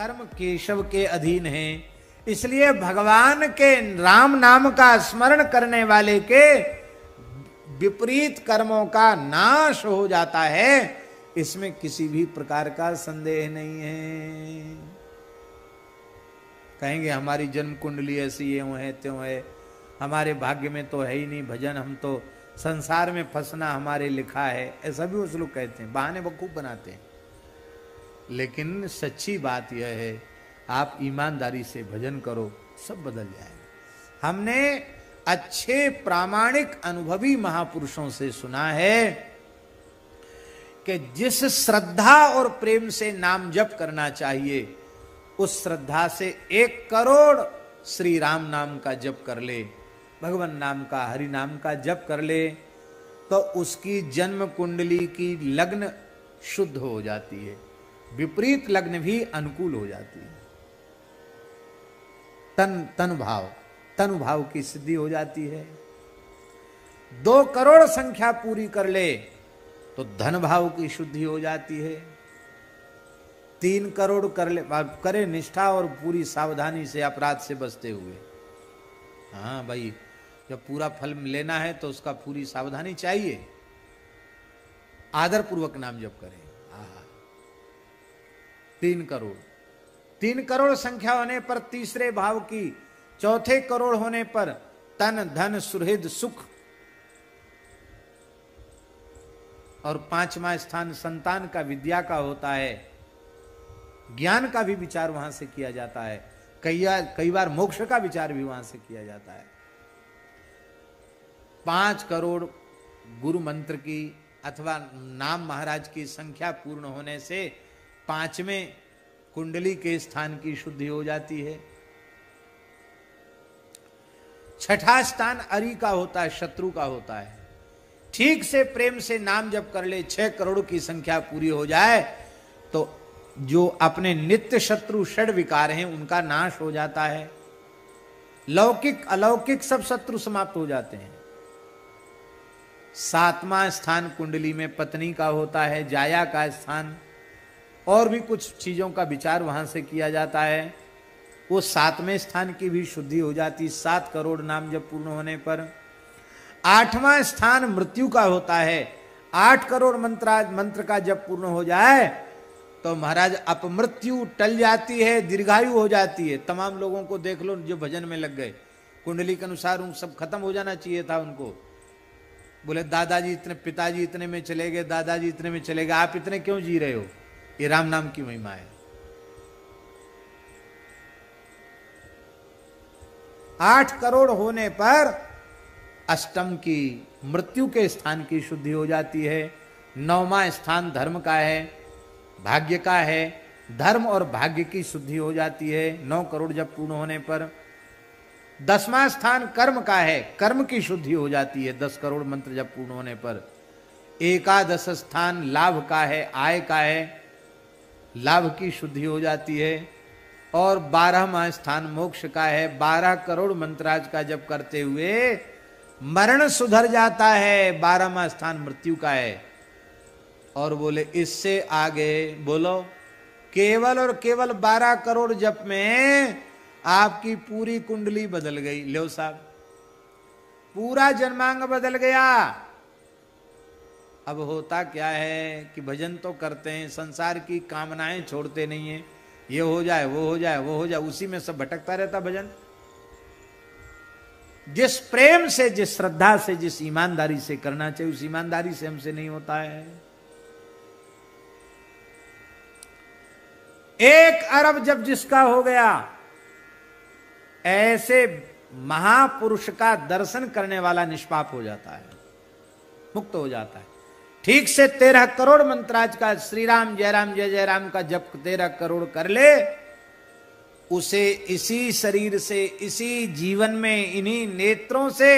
कर्म केशव के अधीन है इसलिए भगवान के राम नाम का स्मरण करने वाले के विपरीत कर्मों का नाश हो जाता है इसमें किसी भी प्रकार का संदेह नहीं है कहेंगे हमारी जन्म कुंडली ऐसी यूं है त्यों है हमारे भाग्य में तो है ही नहीं भजन हम तो संसार में फंसना हमारे लिखा है ऐसा भी उस लोग कहते हैं बहाने बखूब बनाते हैं लेकिन सच्ची बात यह है आप ईमानदारी से भजन करो सब बदल जाएगा हमने अच्छे प्रामाणिक अनुभवी महापुरुषों से सुना है कि जिस श्रद्धा और प्रेम से नाम जप करना चाहिए उस श्रद्धा से एक करोड़ श्री राम नाम का जप कर ले भगवान नाम का हरि नाम का जप कर ले तो उसकी जन्म कुंडली की लग्न शुद्ध हो जाती है विपरीत लग्न भी अनुकूल हो जाती है तन तन भाव तनु भाव की सिद्धि हो जाती है दो करोड़ संख्या पूरी कर ले तो धन भाव की शुद्धि हो जाती है तीन करोड़ कर ले करे निष्ठा और पूरी सावधानी से अपराध से बचते हुए हाँ भाई जब पूरा फल लेना है तो उसका पूरी सावधानी चाहिए आदर पूर्वक नाम जब करें तीन करोड़ तीन करोड़ संख्या होने पर तीसरे भाव की चौथे करोड़ होने पर तन धन सुहृद सुख और पांचवा स्थान संतान का विद्या का होता है ज्ञान का भी विचार वहां से किया जाता है कई कई बार मोक्ष का विचार भी वहां से किया जाता है पांच करोड़ गुरु मंत्र की अथवा नाम महाराज की संख्या पूर्ण होने से पांचवें कुंडली के स्थान की शुद्धि हो जाती है छठा स्थान अरी का होता है शत्रु का होता है ठीक से प्रेम से नाम जब कर ले छह करोड़ की संख्या पूरी हो जाए तो जो अपने नित्य शत्रु षड विकार हैं उनका नाश हो जाता है लौकिक अलौकिक सब शत्रु समाप्त हो जाते हैं सातवां स्थान कुंडली में पत्नी का होता है जाया का स्थान और भी कुछ चीज़ों का विचार वहां से किया जाता है वो सातवें स्थान की भी शुद्धि हो जाती सात करोड़ नाम जब पूर्ण होने पर आठवां स्थान मृत्यु का होता है आठ करोड़ मंत्र मंत्र का जब पूर्ण हो जाए तो महाराज अपमृत्यु टल जाती है दीर्घायु हो जाती है तमाम लोगों को देख लो जो भजन में लग गए कुंडली के अनुसार उन सब खत्म हो जाना चाहिए था उनको बोले दादाजी इतने पिताजी इतने में चले गए दादाजी इतने में चले गए आप इतने क्यों जी रहे हो ये राम नाम की महिमा है आठ करोड़ होने पर अष्टम की मृत्यु के स्थान की शुद्धि हो जाती है नौवा स्थान धर्म का है भाग्य का है धर्म और भाग्य की शुद्धि हो जाती है नौ करोड़ जब पूर्ण होने पर दसवां स्थान कर्म का है कर्म की शुद्धि हो जाती है दस करोड़ मंत्र जब पूर्ण होने पर एकादश स्थान लाभ का है आय का है लाभ की शुद्धि हो जाती है और बारहवा स्थान मोक्ष का है बारह करोड़ मंत्राज का जब करते हुए मरण सुधर जाता है बारहवा स्थान मृत्यु का है और बोले इससे आगे बोलो केवल और केवल बारह करोड़ जप में आपकी पूरी कुंडली बदल गई लो साहब पूरा जन्मांग बदल गया अब होता क्या है कि भजन तो करते हैं संसार की कामनाएं छोड़ते नहीं हैं ये हो जाए वो हो जाए वो हो जाए उसी में सब भटकता रहता भजन जिस प्रेम से जिस श्रद्धा से जिस ईमानदारी से करना चाहिए उस ईमानदारी से हमसे नहीं होता है एक अरब जब जिसका हो गया ऐसे महापुरुष का दर्शन करने वाला निष्पाप हो जाता है मुक्त हो जाता है ठीक से तेरह करोड़ मंत्राज का श्री राम जय राम जय जय राम का जप तेरह करोड़ कर ले उसे इसी शरीर से इसी जीवन में इन्हीं नेत्रों से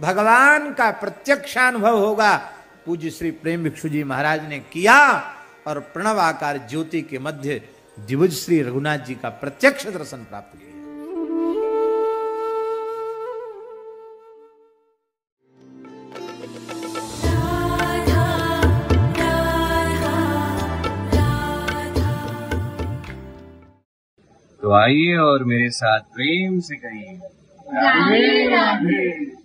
भगवान का प्रत्यक्षानुभव होगा पूज्य श्री प्रेम भिक्षु जी महाराज ने किया और प्रणव आकार ज्योति के मध्य दिवज श्री रघुनाथ जी का प्रत्यक्ष दर्शन प्राप्त किया तो आइए और मेरे साथ प्रेम से कहिए राधे राधे